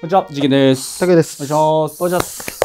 こんにちは、じきです。たけです。お願いします。お願いします。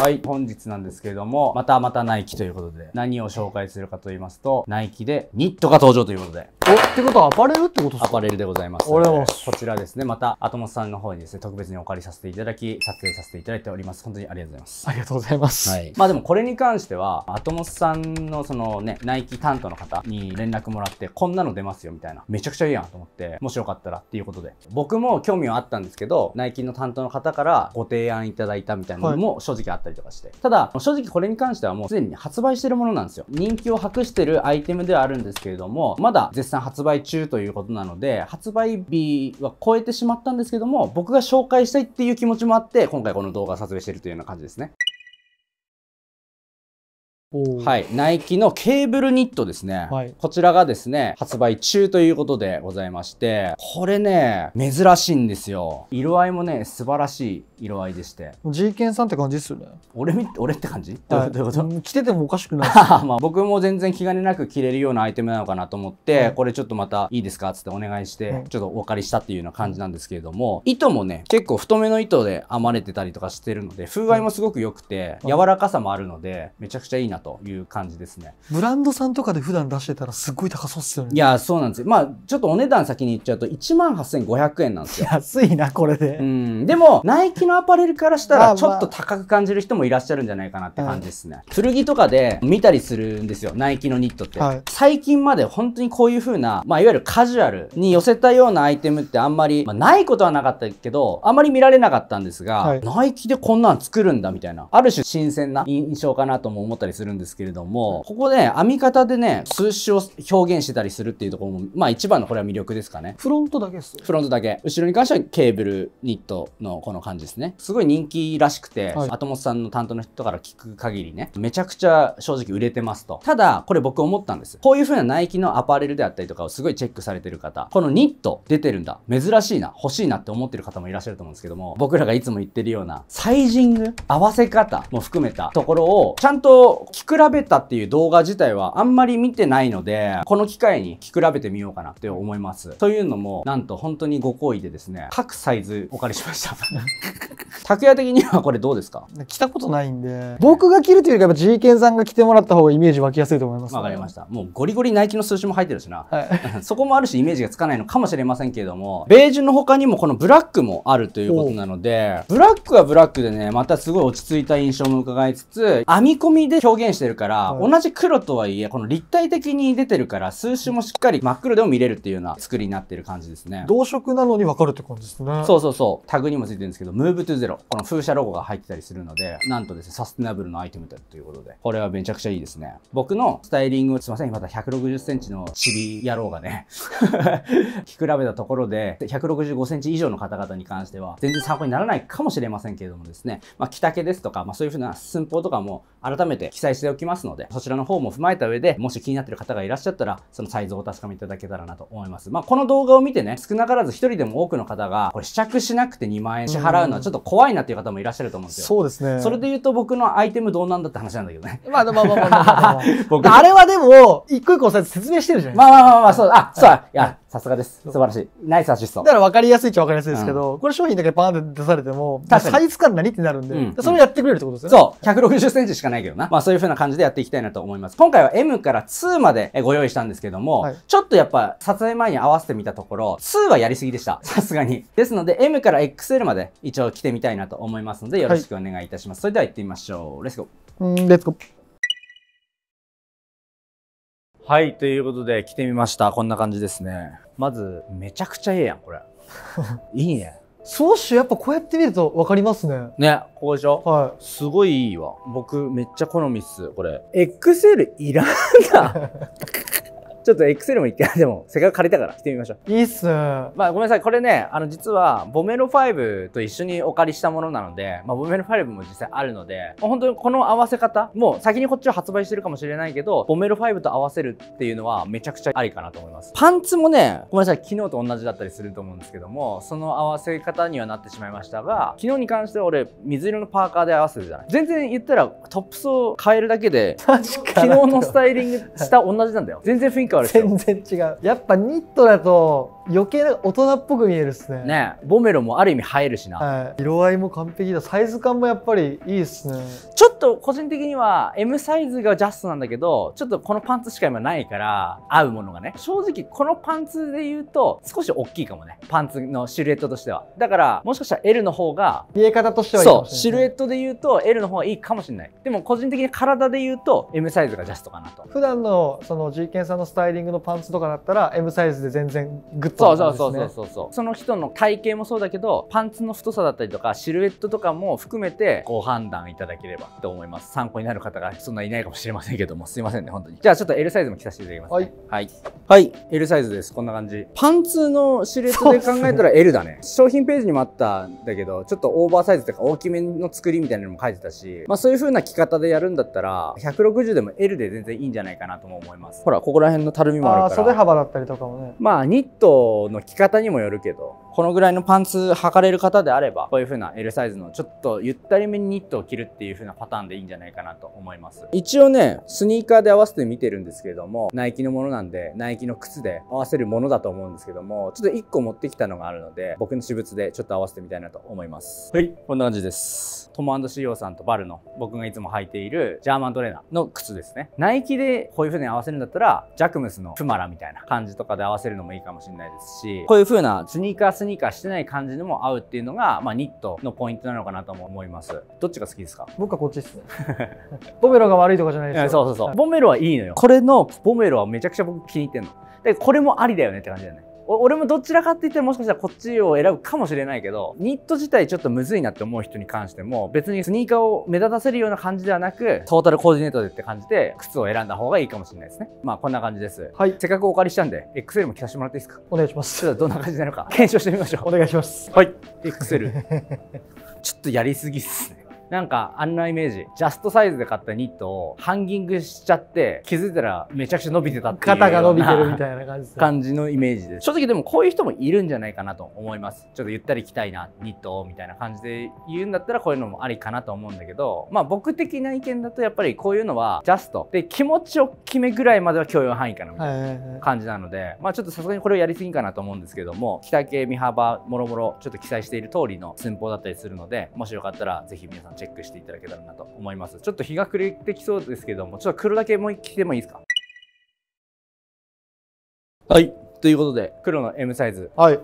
はい、本日なんですけれども、またまたナイキということで、何を紹介するかと言いますと、ナイキでニットが登場ということで。おってことはアパレルってことですかアパレルでございます。ます。こちらですね、また、後本さんの方にですね、特別にお借りさせていただき、撮影させていただいております。本当にありがとうございます。ありがとうございます。はい。まあでもこれに関しては、後スさんのそのね、ナイキ担当の方に連絡もらって、こんなの出ますよみたいな、めちゃくちゃいいやんと思って、もしよかったらっていうことで。僕も興味はあったんですけど、ナイキの担当の方からご提案いただいたみたいなのも正直あったりとかして。はい、ただ、正直これに関してはもうすでに発売してるものなんですよ。人気を博してるアイテムではあるんですけれども、まだ絶賛発売売中ということなので、発売日は超えてしまったんですけども、僕が紹介したいっていう気持ちもあって、今回この動画を撮影しているというような感じですね。はい、ナイキのケーブルニットですね、はい、こちらがですね発売中ということでございましてこれね珍しいんですよ色合いもね素晴らしい色合いでして G ケンさんって感じっすよね俺俺って感じ、はい、どういうこと着ててもおかしくない まあ、僕も全然気兼ねなく着れるようなアイテムなのかなと思って、はい、これちょっとまたいいですかっつってお願いして、ちょっとお借りしたっていうような感じなんですけれども糸もね結構太めの糸で編まれてたりとかしてるので風合いもすごく良くて、柔らかさもあるのでめちゃくちゃいいなとという感じですねブランドさんとかで普段出してたらすっごい高そうっすよねいやそうなんですよまあちょっとお値段先に言っちゃうと1万8500円なんですよ安いなこれでうんでもナイキのアパレルからしたらちょっと高く感じる人もいらっしゃるんじゃないかなって感じですね、古着とかで見たりするんですよナイキのニットって、はい、最近まで本当にこういう風なまあいわゆるカジュアルに寄せたようなアイテムってあんまり、まあ、ないことはなかったけどあんまり見られなかったんですが、はい、ナイキでこんなん作るんだみたいなある種新鮮な印象かなとも思ったりするんんですけれども、ここね、編み方でね、数詞を表現してたりするっていうところも、まあ一番のこれは魅力ですかね。フロントだけですフロントだけ。後ろに関してはケーブルニットのこの感じですね。すごい人気らしくて、はい、後本さんの担当の人から聞く限りね、めちゃくちゃ正直売れてますと。ただ、これ僕思ったんです。こういう風なナイキのアパレルであったりとかをすごいチェックされてる方、このニット出てるんだ。珍しいな。欲しいなって思ってる方もいらっしゃると思うんですけども、僕らがいつも言ってるようなサイジング合わせ方も含めたところを、ちゃんとく比べたっていう動画自体はあんまり見てないので、この機会にく比べてみようかなって思います。というのも、なんと本当にご好意でですね、各サイズお借りしました。拓也的にはこれどうですか着たことないんで僕が着るというよりかやっぱ G ケンさんが着てもらった方がイメージ湧きやすいと思いますわ、かりましたもうゴリゴリナイキの数字も入ってるしな、はい、そこもあるしイメージがつかないのかもしれませんけれどもベージュの他にもこのブラックもあるということなのでブラックはブラックでねまたすごい落ち着いた印象も伺いつつ編み込みで表現してるから、はい、同じ黒とはいえこの立体的に出てるから数種もしっかり真っ黒でも見れるっていうような作りになってる感じですね同色なのに分かるって感じですねそうそうそうタグにもついてるんですけど Move t ゼロ o ロ、この風車ロゴが入ってたりするので、なんとですね、サステナブルのアイテムだということで、これはめちゃくちゃいいですね。僕のスタイリング、すいません、また160センチのチビ野郎がね着 比べたところで、165センチ以上の方々に関しては、全然参考にならないかもしれませんけれどもですね、まあ、着丈ですとか、まあ、そういうふうな寸法とかも改めて記載しておきますので、そちらの方も踏まえた上で、もし気になってる方がいらっしゃったら、そのサイズをお確かめいただけたらなと思います。まあ、この動画を見てね、少なからず1人でも多くの方が、これ試着しなくて2万円支払うのはちょっと怖いいなっていう方もいらっしゃると思うんですよ。そうですね。それで言うと僕のアイテムどうなんだって話なんだけどね。まあまあまあまあまあ、まあ。あれはでも、一個一個説明してるじゃないですか。まあまあまあまあ、そう、あ、そういや、さすがです。素晴らしい。ナイスアシスト。だから分かりやすいっちゃ分かりやすいですけど、これ商品だけパーンって出されても、サイズ感何ってなるんで、それやってくれるってことですよね。そう。160センチしかないけどな。まあそういうふうな感じでやっていきたいなと思います。今回は M から2までご用意したんですけども、ちょっとやっぱ撮影前に合わせてみたところ、2はやりすぎでした。さすがに。ですので M から XL まで一応着てみたいいなと思いますので、よろしくお願いいたします。はい、それでは行ってみましょう。レッツゴー。レッツゴー。はい、ということで来てみました。こんな感じですね。まず、めちゃくちゃええやん、これ。いいね。総集やっぱこうやって見ると分かりますね。ね、ここでしょはい。すごいいいわ。僕めっちゃ好みっす、これ。XL いらんな。ちょっとエクセルも行って、でも、せっかく借りたから着てみましょう。いいっすまあ、ごめんなさい。これね、あの、実は、ボメロ5と一緒にお借りしたものなので、まあ、ボメロ5も実際あるので、本当にこの合わせ方、もう先にこっちを発売してるかもしれないけど、ボメロ5と合わせるっていうのは、めちゃくちゃありかなと思います。パンツもね、ごめんなさい。昨日と同じだったりすると思うんですけども、その合わせ方にはなってしまいましたが、昨日に関しては俺、水色のパーカーで合わせるじゃない。全然言ったら、トップスを変えるだけで、昨日のスタイリングした同じなんだよ。全然雰囲気個あるでしょ全然違うやっぱニットだと余計な大人っぽく見えるっすねねボメロもある意味映えるしな、はい、色合いも完璧だサイズ感もやっぱりいいっすねちょっと個人的には M サイズがジャストなんだけどちょっとこのパンツしか今ないから合うものがね正直このパンツで言うと少し大きいかもねパンツのシルエットとしてはだからもしかしたら L の方が見え方としてはいい、そうシルエットで言うと L の方がいいかもしれないでも個人的に体で言うと M サイズがジャストかなと普段のその G ケンさんのスタイリングのパンツとかだったら M サイズで全然グッそうそうそうそうそうそうその人の体型もそうだけどパンツの太さだったりとかシルエットとかも含めてご判断いただければと思います参考になる方がそんないないかもしれませんけどもすいませんね本当にじゃあちょっと L サイズも着させていただきます、ね、はい、はい、はい、L サイズですこんな感じパンツのシルエットで考えたら L だね商品ページにもあったんだけどちょっとオーバーサイズとか大きめの作りみたいなのも書いてたし、まあ、そういう風な着方でやるんだったら160でも L で全然いいんじゃないかなとも思いますほらここら辺のたるみもあるから袖幅だったりとかもねまあニットの着方にもよるけどこのぐらいのパンツ履かれる方であればこういう風な L サイズのちょっとゆったりめにニットを着るっていう風なパターンでいいんじゃないかなと思います一応ねスニーカーで合わせて見てるんですけれどもナイキのものなんでナイキの靴で合わせるものだと思うんですけどもちょっと1個持ってきたのがあるので僕の私物でちょっと合わせてみたいなと思いますはいこんな感じですトモシーオさんとバルの僕がいつも履いているジャーマントレーナーの靴ですねナイキでこういう風に合わせるんだったらジャクムスのプマラみたいな感じとかで合わせるのもいいかもしれないですし、こういう風なスニーカースニーカーしてない感じにも合うっていうのが、まあ、ニットのポイントなのかなとも思います。どっちが好きですか僕はこっちですね。ボメロが悪いとかじゃないですよ。そうそうそう。ボメロはいいのよ。これのボメロはめちゃくちゃ僕気に入ってんの。で、これもありだよねって感じだよね。俺もどちらかって言ったらもしかしたらこっちを選ぶかもしれないけど、ニット自体ちょっとむずいなって思う人に関しても、別にスニーカーを目立たせるような感じではなく、トータルコーディネートでって感じで、靴を選んだ方がいいかもしれないですね。まあこんな感じです。はい。せっかくお借りしたんで、XL も着させてもらっていいですかお願いします。ちょっとどんな感じなのか、検証してみましょう。お願いします。はい。XL。ちょっとやりすぎっすね。なんかあんなイメージジャストサイズで買ったニットをハンギングしちゃって気づいたらめちゃくちゃ伸びてたっていう肩が伸びてるみたいな感じ感じのイメージです正直でもこういう人もいるんじゃないかなと思いますちょっとゆったり着たいなニットをみたいな感じで言うんだったらこういうのもありかなと思うんだけどまあ僕的な意見だとやっぱりこういうのはジャストで気持ちを決めぐらいまでは許容範囲かなみたいな感じなのでまあちょっとさすがにこれをやりすぎかなと思うんですけども着丈身幅もろもろちょっと記載している通りの寸法だったりするのでもしよかったら是非皆さんチェックしていただけたらなと思います。ちょっと日が暮れてきそうですけども、ちょっと黒だけもう一回でもいいですかはい。ということで、黒の M サイズ。はい。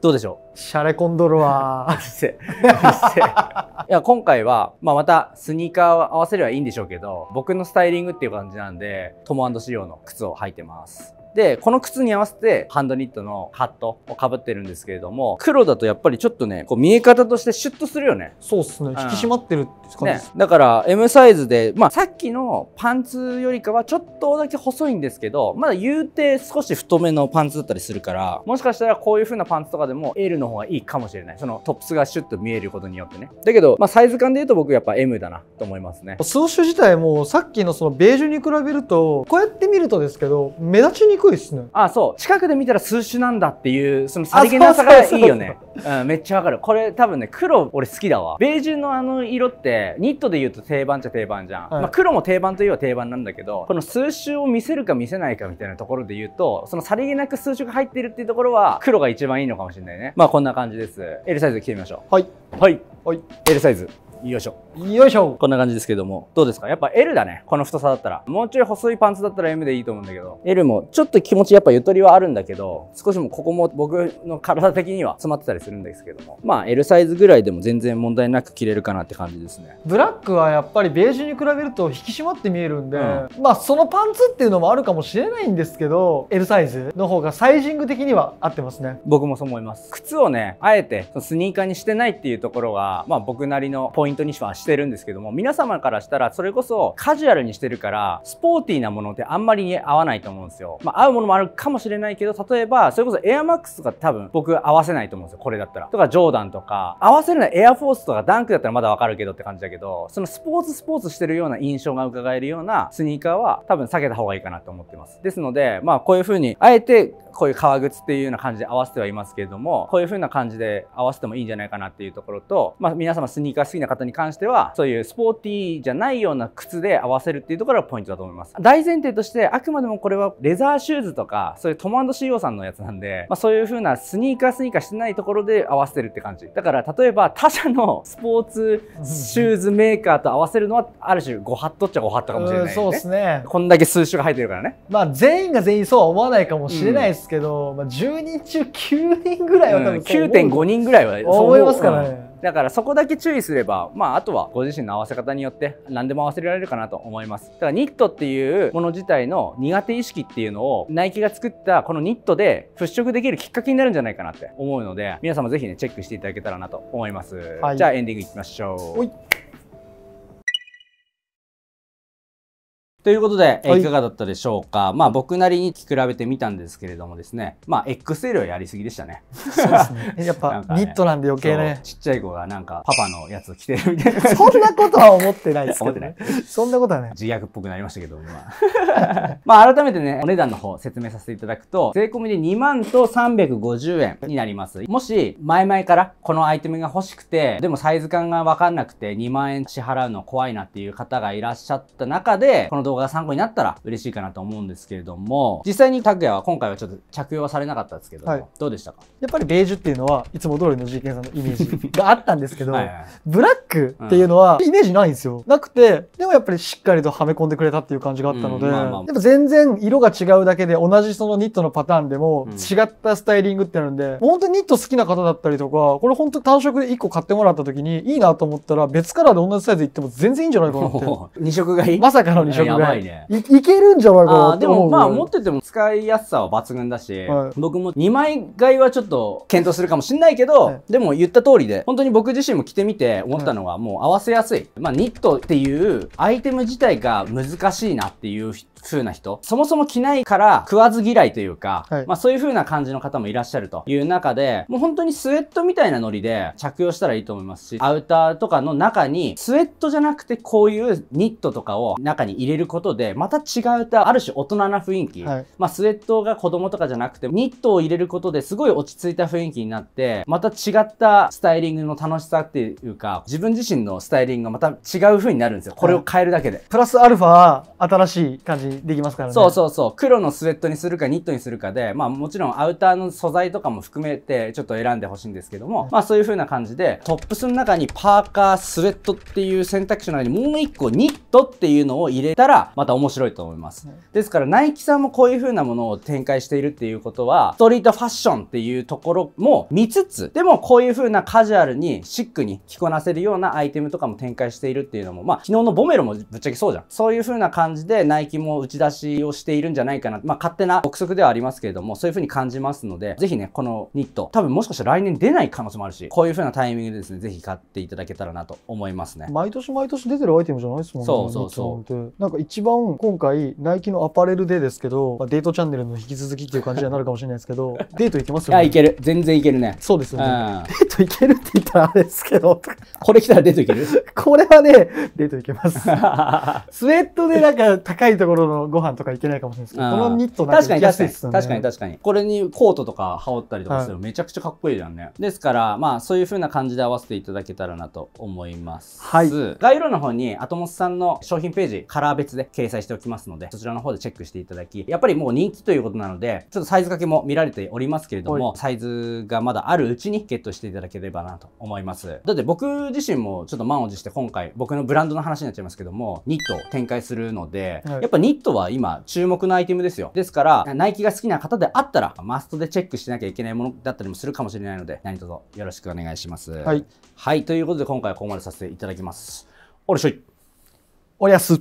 どうでしょうシャレコンドルは。いや、今回は、まあ、またスニーカーを合わせればいいんでしょうけど、僕のスタイリングっていう感じなんで、トモ仕様の靴を履いてます。で、この靴に合わせてハンドニットのハットをかぶってるんですけれども、黒だとやっぱりちょっとね、こう見え方としてシュッとするよね。そうっすね。うん、引き締まってるって感じです、ね。だから M サイズで、まあさっきのパンツよりかはちょっとだけ細いんですけど、まだ言うて少し太めのパンツだったりするから、もしかしたらこういう風なパンツとかでも L の方がいいかもしれない。そのトップスがシュッと見えることによってね。だけど、まあサイズ感で言うと僕やっぱ M だなと思いますね。スウォッシュ自体もさっきのそのベージュに比べると、こうやって見るとですけど、目立ちににくいっすね。あ、そう。近くで見たら数種なんだっていう、そのさりげなさがいいよね。うん、めっちゃわかる。これ多分ね、黒俺好きだわ。ベージュのあの色って、ニットで言うと定番っちゃ定番じゃん。はい、まあ、黒も定番といえば定番なんだけど、この数種を見せるか見せないかみたいなところで言うと、そのさりげなく数種が入ってるっていうところは、黒が一番いいのかもしれないね。まあこんな感じです。L サイズ着てみましょう。はい。はい。はい。L サイズ。よいしょよいしょこんな感じですけどもどうですかやっぱ L だねこの太さだったらもうちょい細いパンツだったら M でいいと思うんだけど L もちょっと気持ちやっぱゆとりはあるんだけど少しもここも僕の体的には詰まってたりするんですけどもまあ L サイズぐらいでも全然問題なく着れるかなって感じですねブラックはやっぱりベージュに比べると引き締まって見えるんで、うん、まあそのパンツっていうのもあるかもしれないんですけど L サイズの方がサイジング的には合ってますね僕もそう思います靴をねあえてスニーカーにしてないっていうところがまあ僕なりのポイントイントにはしてるんですけども、皆様からしたらそれこそカジュアルにしてるから、スポーティーなものってあんまり合わないと思うんですよ。まあ合うものもあるかもしれないけど、例えば、それこそエアマックスとか多分僕合わせないと思うんですよ、これだったら。とかジョーダンとか、合わせるのはエアフォースとかダンクだったらまだわかるけどって感じだけど、そのスポーツスポーツしてるような印象が伺えるようなスニーカーは多分避けた方がいいかなと思ってます。ですので、まあこういう風に、あえてこういう革靴っていうような感じで合わせてはいますけれども、こういう風な感じで合わせてもいいんじゃないかなっていうところと、まあ皆様スニーカー好きな方方に関してはそういうスポーティーじゃないような靴で合わせるっていうところがポイントだと思います大前提としてあくまでもこれはレザーシューズとかそういうトマンド CO さんのやつなんで、まあ、そういう風なスニーカースニーカーしてないところで合わせてるって感じだから例えば他社のスポーツシューズメーカーと合わせるのはある種ごはっとっちゃごはっとかもしれない、ね、そうですねこんだけ数種が入ってるからねまあ全員が全員そうは思わないかもしれないですけど、うん、まあ10人中9人ぐらいは多分、うん、9.5人ぐらいはそう思いますからね、うんだからそこだけ注意すれば、まあ、あとはご自身の合わせ方によって何でも合わせられるかなと思います。だからニットっていうもの自体の苦手意識っていうのをナイキが作ったこのニットで払拭できるきっかけになるんじゃないかなって思うので、皆様ぜひね、チェックしていただけたらなと思います。はい、じゃあエンディングいきましょう。ということで、はい、いかがだったでしょうか、まあ、僕なりに比べてみたんですけれどもですね、まあ、XL はやりすぎでしたね。そうですね。やっぱ、ね、ニットなんで余計ね。ちっちゃい子がなんか、パパのやつ着てるみたいな。そんなことは思ってないですけど、ね、そんなことはね。自虐っぽくなりましたけど、まあ。まあ、改めてね、お値段の方説明させていただくと、税込みで2万と350円になります。もし、前々からこのアイテムが欲しくて、でもサイズ感がわかんなくて2万円支払うの怖いなっていう方がいらっしゃった中で、この動画が参考になったら嬉しいかなと思うんですけれども、実際に拓也は今回はちょっと着用はされなかったですけど、はい、どうでしたかやっぱりベージュっていうのはいつも通りの GK さんのイメージ があったんですけど、はいはい、ブラックっていうのはイメージないんですよ。なくて、でもやっぱりしっかりとはめ込んでくれたっていう感じがあったので、やっぱ全然色が違うだけで同じそのニットのパターンでも違ったスタイリングってなるんで、うん、本当にニット好きな方だったりとか、これ本当単色で1個買ってもらった時にいいなと思ったら別カラーで同じサイズいっても全然いいんじゃないかなって。2 色がいいまさかの2色い。ばいねい。いけるんじゃないかなあでもまあ持ってても使いやすさは抜群だし、はい、僕も2枚買いはちょっと検討するかもしんないけど、はい、でも言った通りで、本当に僕自身も着てみて思ったのはもう合わせやすい。まあニットっていうアイテム自体が難しいなっていう人風な人、そもそも着ないから食わず嫌いというか、はい、まあそういう風な感じの方もいらっしゃるという中で、もう本当にスウェットみたいなノリで着用したらいいと思いますし、アウターとかの中にスウェットじゃなくてこういうニットとかを中に入れることで、また違う歌、ある種大人な雰囲気、はい、まあスウェットが子供とかじゃなくて、ニットを入れることですごい落ち着いた雰囲気になって、また違ったスタイリングの楽しさっていうか、自分自身のスタイリングがまた違う風になるんですよ。これを変えるだけで。はい、プラスアルファ、新しい感じできますからねそうそうそう黒のスウェットにするかニットにするかでまあもちろんアウターの素材とかも含めてちょっと選んでほしいんですけども、まあそういう風な感じでトップスの中にパーカースウェットっていう選択肢の中にもう1個ニットっていうのを入れたらまた面白いと思います、ですからナイキさんもこういう風なものを展開しているっていうことはストリートファッションっていうところも見つつでもこういう風なカジュアルにシックに着こなせるようなアイテムとかも展開しているっていうのもまあ昨日のボメロもぶっちゃけそうじゃんそういう風な感じでナイキも打ち出しをしているんじゃないかな、まあ、勝手な憶測ではありますけれども、そういう風に感じますので、ぜひね、このニット、多分もしかしたら来年出ない可能性もあるし、こういう風なタイミングでですね、ぜひ買っていただけたらなと思いますね。毎年毎年出てるアイテムじゃないですもんね。そうそうそう。なんか一番今回、ナイキのアパレルでですけど、まあ、デートチャンネルの引き続きっていう感じになるかもしれないですけど、デート行きますよね。いや、ける。全然いけるね。そうですよね。うん、デート行けるって言ったらあれですけど、これ来たらデート行ける これはね、デート行けます。スウェットでなんか高いところのご飯とか行けないかもしれないですけど、このニットなんか着やすいですよね。確かに確かに。これにコートとか羽織ったりとかするのめちゃくちゃかっこいいじゃんね。ですから、まあそういう風な感じで合わせていただけたらなと思います。はい。概要欄の方に、アトモスさんの商品ページ、カラー別で掲載しておきますので、そちらの方でチェックしていただき、やっぱりもう人気ということなので、ちょっとサイズ掛けも見られておりますけれども、サイズがまだあるうちにゲットしていただければなと思います。だって僕自身もちょっと満を持して今回、僕のブランドの話になっちゃいますけども、ニットを展開するので、はい、やっぱニットットは今注目のアイテムですよ。ですから、ナイキが好きな方であったら、マストでチェックしなきゃいけないものだったりもするかもしれないので、何卒よろしくお願いします。はい。はい、ということで今回はここまでさせていただきます。おしょい。おりやす。